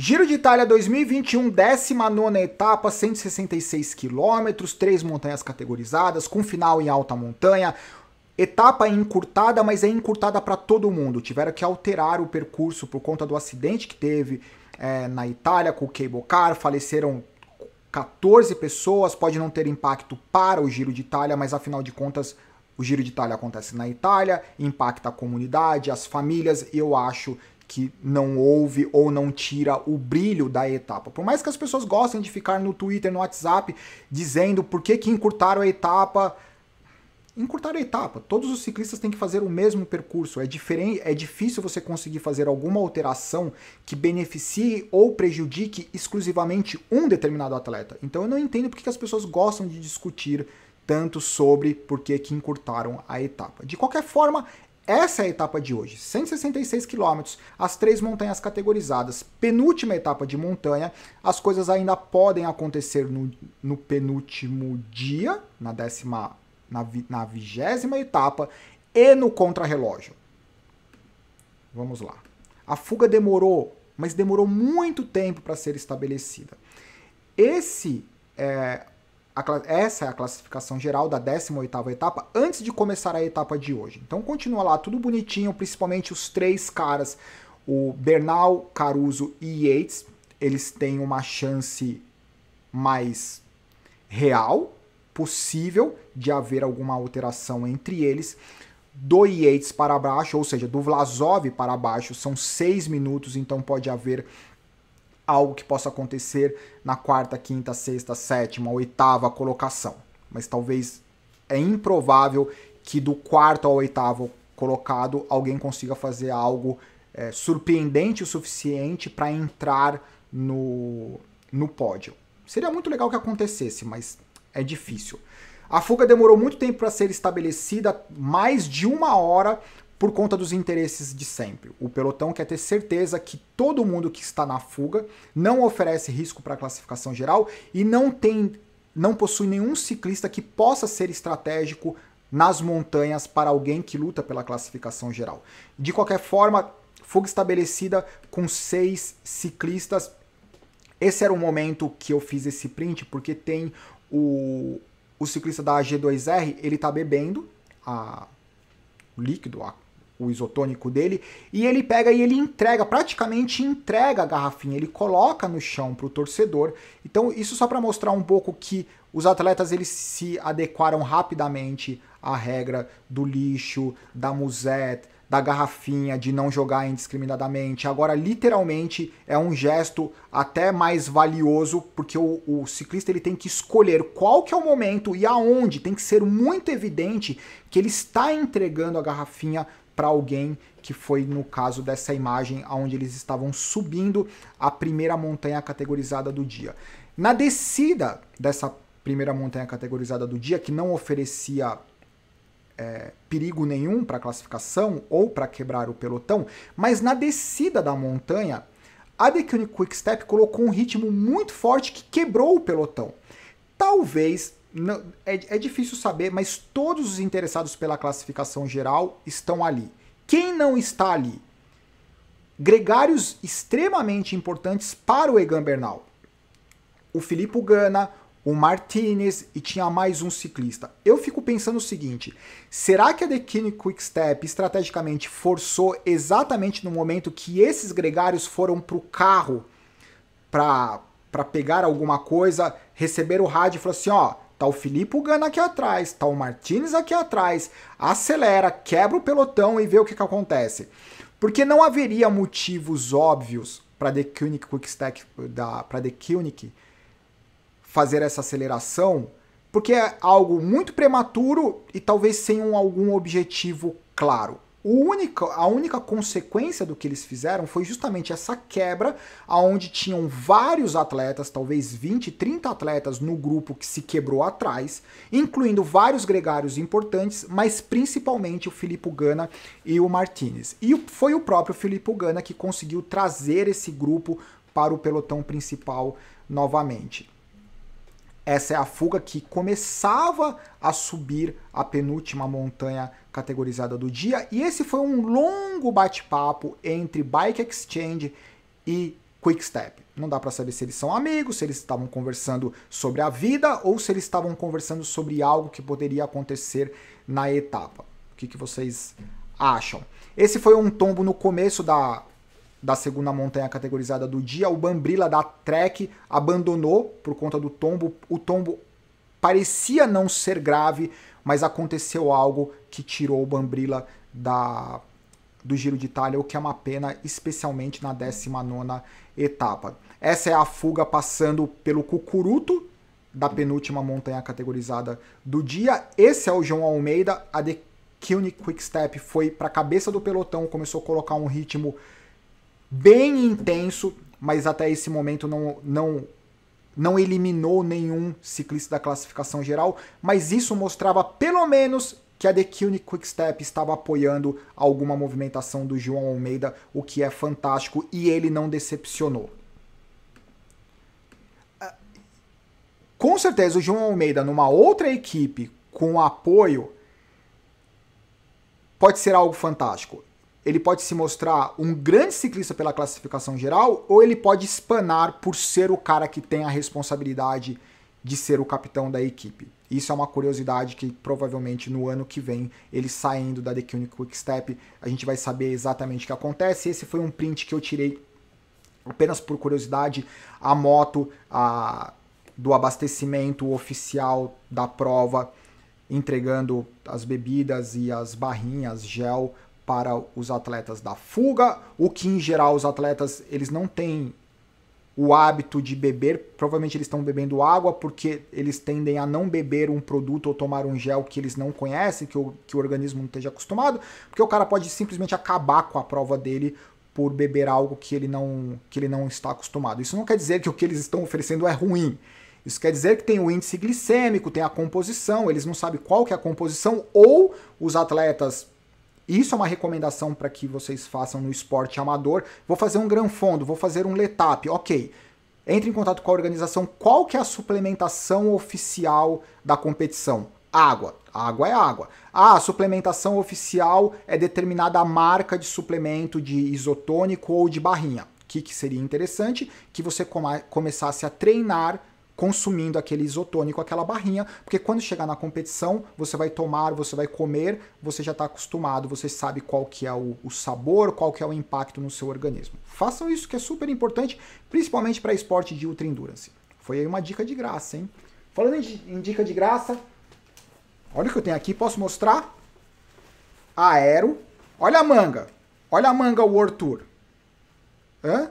Giro de Itália 2021, 19 etapa, 166 quilômetros, três montanhas categorizadas, com final em alta montanha. Etapa encurtada, mas é encurtada para todo mundo. Tiveram que alterar o percurso por conta do acidente que teve é, na Itália com o cable car. Faleceram 14 pessoas. Pode não ter impacto para o Giro de Itália, mas afinal de contas, o Giro de Itália acontece na Itália, impacta a comunidade, as famílias. Eu acho que não houve ou não tira o brilho da etapa. Por mais que as pessoas gostem de ficar no Twitter, no WhatsApp, dizendo por que, que encurtaram a etapa. Encurtaram a etapa. Todos os ciclistas têm que fazer o mesmo percurso. É, diferente, é difícil você conseguir fazer alguma alteração que beneficie ou prejudique exclusivamente um determinado atleta. Então eu não entendo porque que as pessoas gostam de discutir tanto sobre por que, que encurtaram a etapa. De qualquer forma, essa é a etapa de hoje, 166 quilômetros, as três montanhas categorizadas. Penúltima etapa de montanha, as coisas ainda podem acontecer no, no penúltimo dia, na décima, na, vi, na vigésima etapa e no contrarrelógio. Vamos lá. A fuga demorou, mas demorou muito tempo para ser estabelecida. Esse é, essa é a classificação geral da 18ª etapa, antes de começar a etapa de hoje. Então continua lá, tudo bonitinho, principalmente os três caras, o Bernal, Caruso e Yates, eles têm uma chance mais real, possível, de haver alguma alteração entre eles. Do Yates para baixo, ou seja, do Vlasov para baixo, são seis minutos, então pode haver algo que possa acontecer na quarta, quinta, sexta, sétima, oitava colocação. Mas talvez é improvável que do quarto ao oitavo colocado alguém consiga fazer algo é, surpreendente o suficiente para entrar no, no pódio. Seria muito legal que acontecesse, mas é difícil. A fuga demorou muito tempo para ser estabelecida, mais de uma hora por conta dos interesses de sempre. O pelotão quer ter certeza que todo mundo que está na fuga não oferece risco para a classificação geral e não tem não possui nenhum ciclista que possa ser estratégico nas montanhas para alguém que luta pela classificação geral. De qualquer forma, fuga estabelecida com seis ciclistas. Esse era o momento que eu fiz esse print porque tem o, o ciclista da G2R, ele tá bebendo a líquido, a o isotônico dele, e ele pega e ele entrega, praticamente entrega a garrafinha, ele coloca no chão para o torcedor. Então, isso só para mostrar um pouco que os atletas eles se adequaram rapidamente à regra do lixo, da musette, da garrafinha, de não jogar indiscriminadamente. Agora, literalmente, é um gesto até mais valioso, porque o, o, ciclista ele tem que escolher qual que é o momento e aonde. Tem que ser muito evidente que ele está entregando a garrafinha para alguém que foi no caso dessa imagem onde eles estavam subindo a primeira montanha categorizada do dia. Na descida dessa primeira montanha categorizada do dia, que não oferecia é, perigo nenhum para a classificação ou para quebrar o pelotão, mas na descida da montanha, a The Quick Step colocou um ritmo muito forte que quebrou o pelotão. Talvez não, é, é difícil saber, mas todos os interessados pela classificação geral estão ali. Quem não está ali? Gregários extremamente importantes para o Egan Bernal. O Filipe Gana, o Martinez e tinha mais um ciclista. Eu fico pensando o seguinte: será que a Deceuninck-Quick Quickstep estrategicamente forçou exatamente no momento que esses gregários foram para o carro para pegar alguma coisa, receber o rádio e falou assim: ó, Tá o Felipe Gana aqui atrás, tá o Martinez aqui atrás. Acelera, quebra o pelotão e vê o que, que acontece. Porque não haveria motivos óbvios para The Kunic Quickstep da para The Kunic fazer essa aceleração, porque é algo muito prematuro e talvez sem um, algum objetivo claro a única consequência do que eles fizeram foi justamente essa quebra, aonde tinham vários atletas, talvez 20, 30 atletas no grupo que se quebrou atrás, incluindo vários gregários importantes, mas principalmente o Filipe Gana e o Martinez. E foi o próprio Filipe Gana que conseguiu trazer esse grupo para o pelotão principal novamente. Essa é a fuga que começava a subir a penúltima montanha categorizada do dia. E esse foi um longo bate-papo entre Bike Exchange e Quickstep. Não dá para saber se eles são amigos, se eles estavam conversando sobre a vida ou se eles estavam conversando sobre algo que poderia acontecer na etapa. O que, que vocês acham? Esse foi um tombo no começo da da segunda montanha categorizada do dia. O Bambrila da Trek abandonou por conta do tombo. O tombo parecia não ser grave, mas aconteceu algo que tirou o Bambrila da, do Giro de Itália, o que é uma pena, especialmente na 19 etapa. Essa é a fuga passando pelo Cucuruto, da penúltima montanha categorizada do dia. Esse é o João Almeida. A The Kilne Quick Step foi para a cabeça do pelotão, começou a colocar um ritmo bem intenso, mas até esse momento não, não, não eliminou nenhum ciclista da classificação geral. Mas isso mostrava pelo menos que a The Kune Quickstep estava apoiando alguma movimentação do João Almeida, o que é fantástico, e ele não decepcionou. Ah, com certeza, o João Almeida, numa outra equipe com apoio, pode ser algo fantástico ele pode se mostrar um grande ciclista pela classificação geral ou ele pode espanar por ser o cara que tem a responsabilidade de ser o capitão da equipe. Isso é uma curiosidade que provavelmente no ano que vem, ele saindo da The Quick Step, a gente vai saber exatamente o que acontece. Esse foi um print que eu tirei apenas por curiosidade. A moto a, do abastecimento oficial da prova entregando as bebidas e as barrinhas, gel para os atletas da fuga, o que em geral os atletas eles não têm o hábito de beber, provavelmente eles estão bebendo água porque eles tendem a não beber um produto ou tomar um gel que eles não conhecem, que o, que o organismo não esteja acostumado, porque o cara pode simplesmente acabar com a prova dele por beber algo que ele não, que ele não está acostumado. Isso não quer dizer que o que eles estão oferecendo é ruim. Isso quer dizer que tem o índice glicêmico, tem a composição, eles não sabem qual que é a composição, ou os atletas isso é uma recomendação para que vocês façam no esporte amador. Vou fazer um gran fundo, vou fazer um letap, ok. Entre em contato com a organização. Qual que é a suplementação oficial da competição? Água. Água é água. Ah, a suplementação oficial é determinada marca de suplemento de isotônico ou de barrinha. O que, que seria interessante? Que você come começasse a treinar consumindo aquele isotônico, aquela barrinha, porque quando chegar na competição, você vai tomar, você vai comer, você já está acostumado, você sabe qual que é o, o, sabor, qual que é o impacto no seu organismo. Façam isso que é super importante, principalmente para esporte de ultra endurance. Foi aí uma dica de graça, hein? Falando em dica de graça, olha o que eu tenho aqui, posso mostrar? Aero. Olha a manga. Olha a manga World Tour. Hã?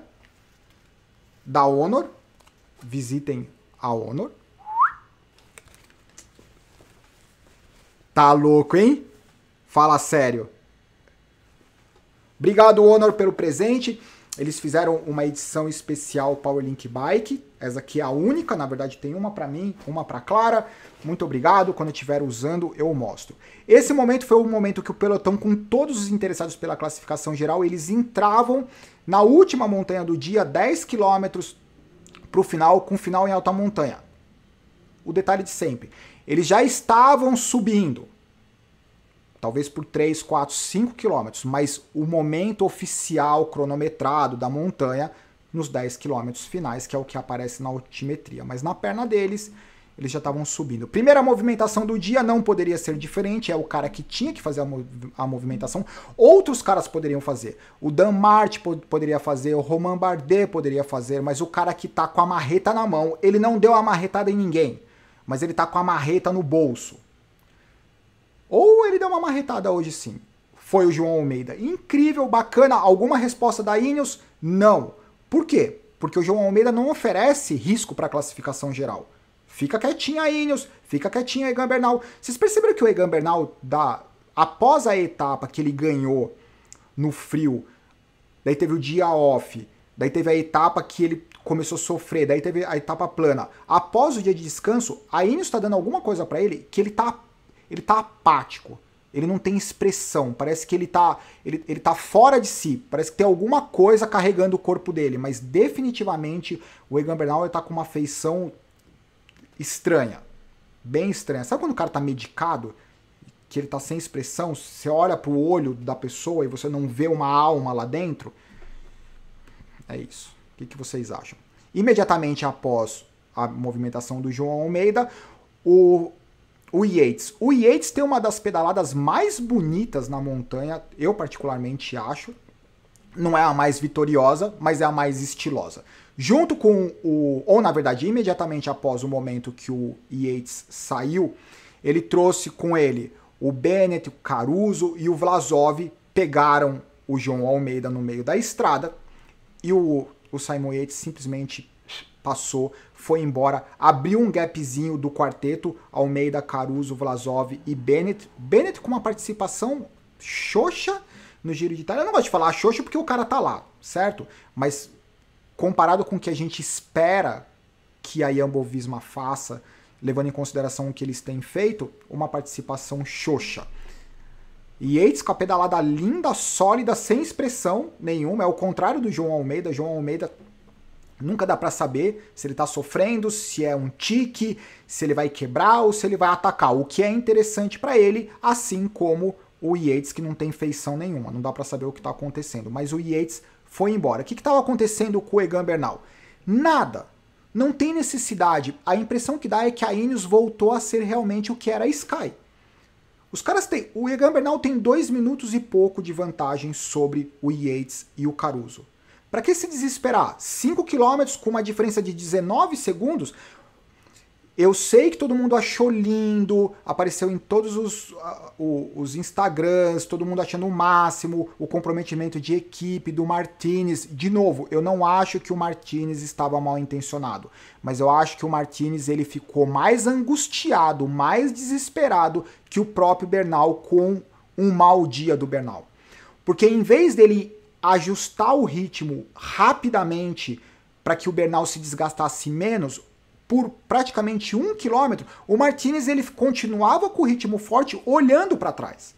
Da Honor. Visitem a Honor. Tá louco, hein? Fala sério. Obrigado, Honor, pelo presente. Eles fizeram uma edição especial Powerlink Bike. Essa aqui é a única, na verdade tem uma para mim, uma para Clara. Muito obrigado. Quando eu estiver usando, eu mostro. Esse momento foi o momento que o pelotão com todos os interessados pela classificação geral, eles entravam na última montanha do dia, 10 quilômetros para o final com final em alta montanha. O detalhe de sempre, eles já estavam subindo, talvez por 3, 4, 5 quilômetros, mas o momento oficial cronometrado da montanha nos 10 quilômetros finais, que é o que aparece na altimetria. Mas na perna deles, eles já estavam subindo. Primeira movimentação do dia não poderia ser diferente, é o cara que tinha que fazer a, mov a movimentação. Outros caras poderiam fazer. O Dan Mart poderia fazer, o Roman Bardet poderia fazer, mas o cara que tá com a marreta na mão, ele não deu a marretada em ninguém, mas ele tá com a marreta no bolso. Ou ele deu uma marretada hoje sim. Foi o João Almeida. Incrível, bacana. Alguma resposta da Ineos? Não. Por quê? Porque o João Almeida não oferece risco para a classificação geral. Fica quietinho aí, Ineos, Fica quietinho aí, Egan Bernal. Vocês perceberam que o Egan Bernal, da, após a etapa que ele ganhou no frio, daí teve o dia off, daí teve a etapa que ele começou a sofrer, daí teve a etapa plana. Após o dia de descanso, a Ineos está dando alguma coisa para ele que ele tá, ele tá apático. Ele não tem expressão, parece que ele tá, ele, ele tá fora de si, parece que tem alguma coisa carregando o corpo dele, mas definitivamente o Egan Bernal está com uma feição estranha. Bem estranha. Sabe quando o cara tá medicado? Que ele tá sem expressão, você olha pro olho da pessoa e você não vê uma alma lá dentro? É isso. O que, que vocês acham? Imediatamente após a movimentação do João Almeida, o, o Yates. O Yates tem uma das pedaladas mais bonitas na montanha, eu particularmente acho não é a mais vitoriosa, mas é a mais estilosa. Junto com o. Ou na verdade, imediatamente após o momento que o Yates saiu, ele trouxe com ele o Bennett, o Caruso e o Vlasov pegaram o João Almeida no meio da estrada e o, o Simon Yates simplesmente passou, foi embora, abriu um gapzinho do quarteto, Almeida, Caruso, Vlasov e Bennett. Bennett com uma participação xoxa no Giro de Itália. Eu não gosto de falar Xoxo porque o cara tá lá, certo? Mas comparado com o que a gente espera que a Jumbo Visma faça, levando em consideração o que eles têm feito, uma participação xoxa. Yates com a pedalada linda, sólida, sem expressão nenhuma, é o contrário do João Almeida. João Almeida nunca dá para saber se ele tá sofrendo, se é um tique, se ele vai quebrar ou se ele vai atacar, o que é interessante para ele, assim como o Yates, que não tem feição nenhuma, não dá para saber o que está acontecendo. Mas o Yates foi embora. O que estava acontecendo com o Egan Bernal? Nada. Não tem necessidade. A impressão que dá é que a Ineos voltou a ser realmente o que era a Sky. Os caras têm. O Egan Bernal tem dois minutos e pouco de vantagem sobre o Yates e o Caruso. Para que se desesperar? 5 km com uma diferença de 19 segundos, eu sei que todo mundo achou lindo, apareceu em todos os, uh, os Instagrams, todo mundo achando o máximo, o comprometimento de equipe do Martinez. De novo, eu não acho que o Martinez estava mal intencionado, mas eu acho que o Martinez ele ficou mais angustiado, mais desesperado que o próprio Bernal com um mau dia do Bernal. Porque em vez dele ajustar o ritmo rapidamente para que o Bernal se desgastasse menos, por praticamente um quilômetro, o Martinez ele continuava com o ritmo forte olhando para trás.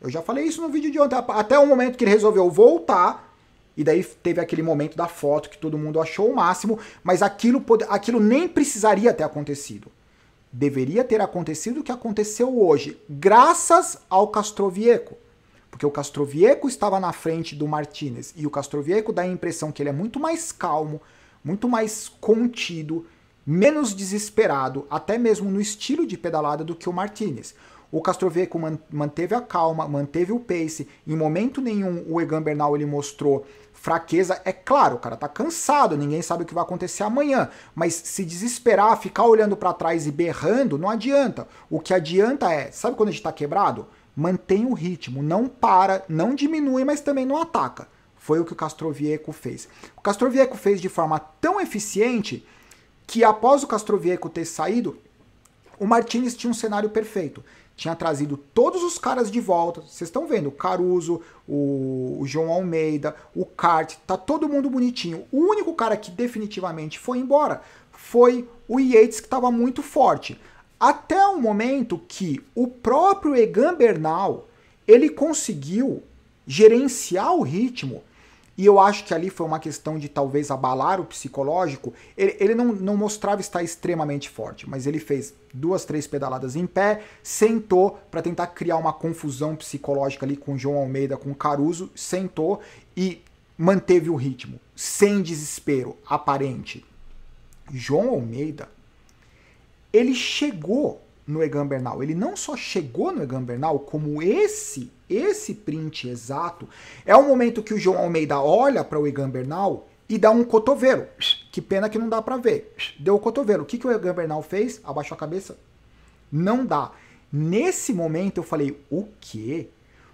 Eu já falei isso no vídeo de ontem, até o momento que ele resolveu voltar, e daí teve aquele momento da foto que todo mundo achou o máximo, mas aquilo, aquilo nem precisaria ter acontecido. Deveria ter acontecido o que aconteceu hoje, graças ao Castrovieco porque o Castrovieco estava na frente do Martinez e o Castrovieco dá a impressão que ele é muito mais calmo, muito mais contido, menos desesperado, até mesmo no estilo de pedalada, do que o Martinez. O Castrovieco manteve a calma, manteve o pace. Em momento nenhum o Egan Bernal ele mostrou fraqueza. É claro, o cara tá cansado, ninguém sabe o que vai acontecer amanhã. Mas se desesperar, ficar olhando para trás e berrando, não adianta. O que adianta é, sabe quando a gente tá quebrado? Mantém o ritmo, não para, não diminui, mas também não ataca. Foi o que o Castrovieco fez. O Castrovieco fez de forma tão eficiente que após o Castrovieco ter saído, o Martinez tinha um cenário perfeito. Tinha trazido todos os caras de volta. Vocês estão vendo, o Caruso, o, o João Almeida, o Cart, tá todo mundo bonitinho. O único cara que definitivamente foi embora foi o Yates, que estava muito forte. Até o momento que o próprio Egan Bernal ele conseguiu gerenciar o ritmo e eu acho que ali foi uma questão de talvez abalar o psicológico. Ele, ele não, não mostrava estar extremamente forte, mas ele fez duas, três pedaladas em pé, sentou para tentar criar uma confusão psicológica ali com o João Almeida, com o Caruso, sentou e manteve o ritmo, sem desespero aparente. João Almeida, ele chegou no Egan Bernal. Ele não só chegou no Egan Bernal, como esse, esse print exato, é o momento que o João Almeida olha para o Egan Bernal e dá um cotovelo. Que pena que não dá para ver. Deu o cotovelo. O que, que o Egan Bernal fez? Abaixou a cabeça? Não dá. Nesse momento eu falei, o quê?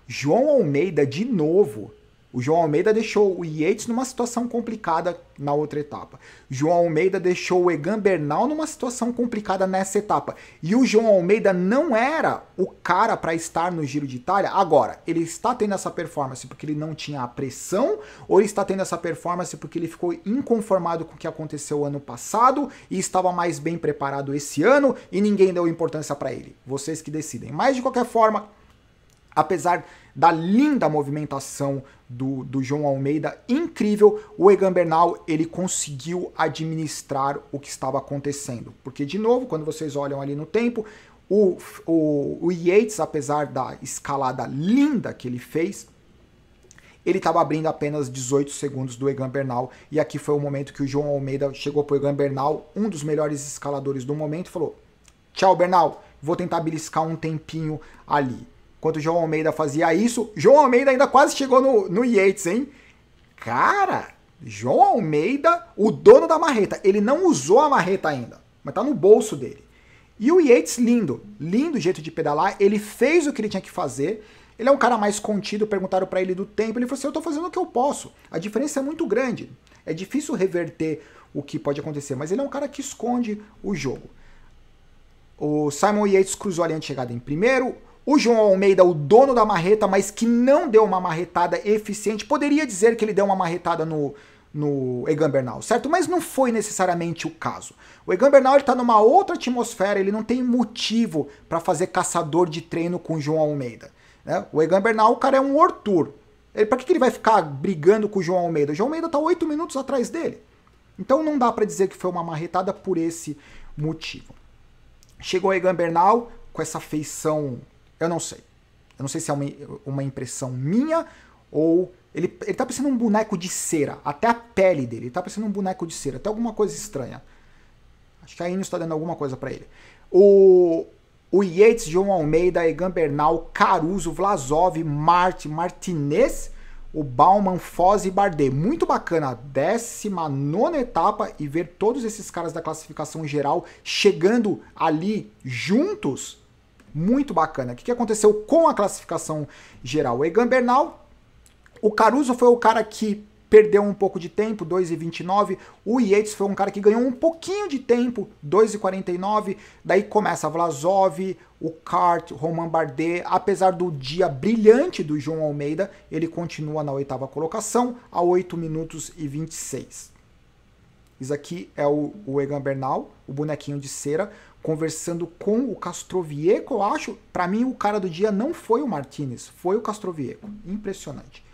João Almeida de novo o João Almeida deixou o Yates numa situação complicada na outra etapa. João Almeida deixou o Egan Bernal numa situação complicada nessa etapa. E o João Almeida não era o cara para estar no Giro de Itália. Agora, ele está tendo essa performance porque ele não tinha a pressão, ou ele está tendo essa performance porque ele ficou inconformado com o que aconteceu ano passado e estava mais bem preparado esse ano e ninguém deu importância para ele. Vocês que decidem. Mas de qualquer forma, apesar da linda movimentação do, do João Almeida, incrível, o Egan Bernal ele conseguiu administrar o que estava acontecendo. Porque, de novo, quando vocês olham ali no tempo, o, o, o Yates, apesar da escalada linda que ele fez, ele estava abrindo apenas 18 segundos do Egan Bernal. E aqui foi o momento que o João Almeida chegou para o Egan Bernal, um dos melhores escaladores do momento, e falou: Tchau, Bernal, vou tentar beliscar um tempinho ali. Enquanto o João Almeida fazia isso, João Almeida ainda quase chegou no, no Yates, hein? Cara, João Almeida, o dono da marreta, ele não usou a marreta ainda, mas tá no bolso dele. E o Yates, lindo, lindo jeito de pedalar, ele fez o que ele tinha que fazer. Ele é um cara mais contido, perguntaram para ele do tempo, ele falou assim: "Eu tô fazendo o que eu posso". A diferença é muito grande. É difícil reverter o que pode acontecer, mas ele é um cara que esconde o jogo. O Simon Yates cruzou a linha de chegada em primeiro, o João Almeida, o dono da marreta, mas que não deu uma marretada eficiente, poderia dizer que ele deu uma marretada no, no Egan Bernal, certo? Mas não foi necessariamente o caso. O Egan Bernal está numa outra atmosfera, ele não tem motivo para fazer caçador de treino com o João Almeida. Né? O Egan Bernal, o cara é um Ortur. Para que, que ele vai ficar brigando com o João Almeida? O João Almeida está oito minutos atrás dele. Então não dá para dizer que foi uma marretada por esse motivo. Chegou o Egan Bernal com essa feição eu não sei. Eu não sei se é uma, uma impressão minha ou. Ele, ele tá parecendo um boneco de cera. Até a pele dele. Ele tá parecendo um boneco de cera. Até alguma coisa estranha. Acho que a Inês está dando alguma coisa para ele. O, o Yates, João Almeida, Egan Bernal, Caruso, Vlasov, Marte, Martinez, o Bauman, Foz e Bardet. Muito bacana. 19 etapa e ver todos esses caras da classificação geral chegando ali juntos muito bacana. O que, que aconteceu com a classificação geral? O Egan Bernal, o Caruso foi o cara que perdeu um pouco de tempo, 2,29. O Yates foi um cara que ganhou um pouquinho de tempo, 2,49. Daí começa Vlasov, o Kart, o Roman Bardet. Apesar do dia brilhante do João Almeida, ele continua na oitava colocação, a 8 minutos e 26. Isso aqui é o Egan Bernal, o bonequinho de cera conversando com o Castrovieco, eu acho. Para mim, o cara do dia não foi o Martinez, foi o Castrovieco. Impressionante.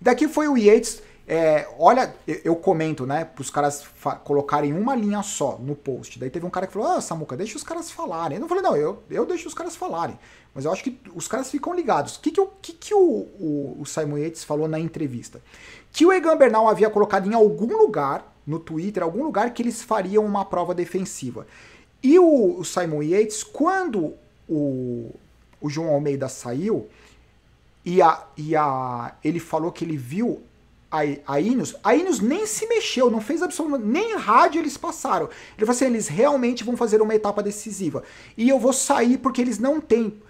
Daqui foi o Yates. É, olha, eu comento, né, para os caras colocarem uma linha só no post. Daí teve um cara que falou: Ah, Samuca, deixa os caras falarem. Eu não falei, não, eu, eu deixo os caras falarem. Mas eu acho que os caras ficam ligados. O que, que, eu, que, que o, o, o Simon Yates falou na entrevista? Que o Egan Bernal havia colocado em algum lugar, no Twitter, algum lugar, que eles fariam uma prova defensiva. E o Simon Yates, quando o, o João Almeida saiu e, a, e a, ele falou que ele viu a, a a Inos nem se mexeu, não fez absolutamente nem rádio eles passaram. Ele falou assim: eles realmente vão fazer uma etapa decisiva. E eu vou sair porque eles não têm.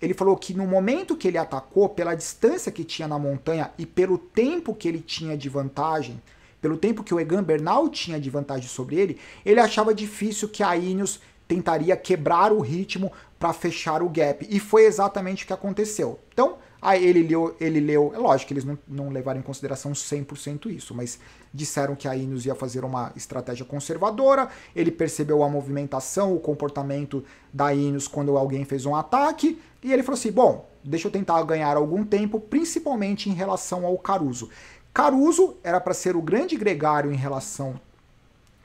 Ele falou que no momento que ele atacou, pela distância que tinha na montanha e pelo tempo que ele tinha de vantagem, pelo tempo que o Egan Bernal tinha de vantagem sobre ele, ele achava difícil que a Ineos tentaria quebrar o ritmo para fechar o gap. E foi exatamente o que aconteceu. Então, aí ele leu, ele leu é lógico que eles não, não levaram em consideração 100% isso, mas disseram que a Ineos ia fazer uma estratégia conservadora, ele percebeu a movimentação, o comportamento da Ineos quando alguém fez um ataque, e ele falou assim, bom, deixa eu tentar ganhar algum tempo, principalmente em relação ao Caruso. Caruso era para ser o grande gregário em relação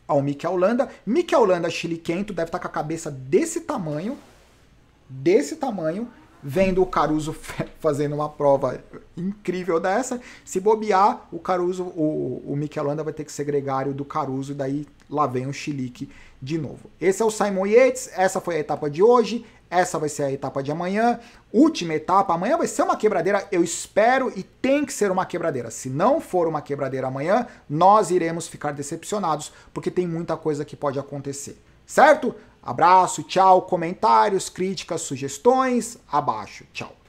ao Mikel Landa. Mikel Landa chiliquento deve estar tá com a cabeça desse tamanho, desse tamanho, vendo o Caruso fazendo uma prova incrível dessa. Se bobear, o Caruso, o, o Mikel Landa vai ter que ser gregário do Caruso, e daí lá vem o chilique de novo. Esse é o Simon Yates, essa foi a etapa de hoje. Essa vai ser a etapa de amanhã. Última etapa, amanhã vai ser uma quebradeira, eu espero e tem que ser uma quebradeira. Se não for uma quebradeira amanhã, nós iremos ficar decepcionados, porque tem muita coisa que pode acontecer. Certo? Abraço, tchau, comentários, críticas, sugestões, abaixo. Tchau.